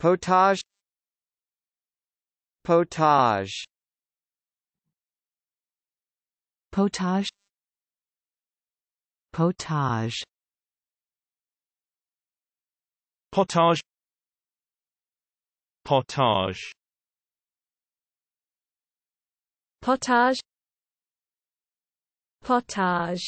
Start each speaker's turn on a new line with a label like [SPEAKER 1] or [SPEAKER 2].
[SPEAKER 1] Potage Potage Potage Potage Potage Potage Potage Potage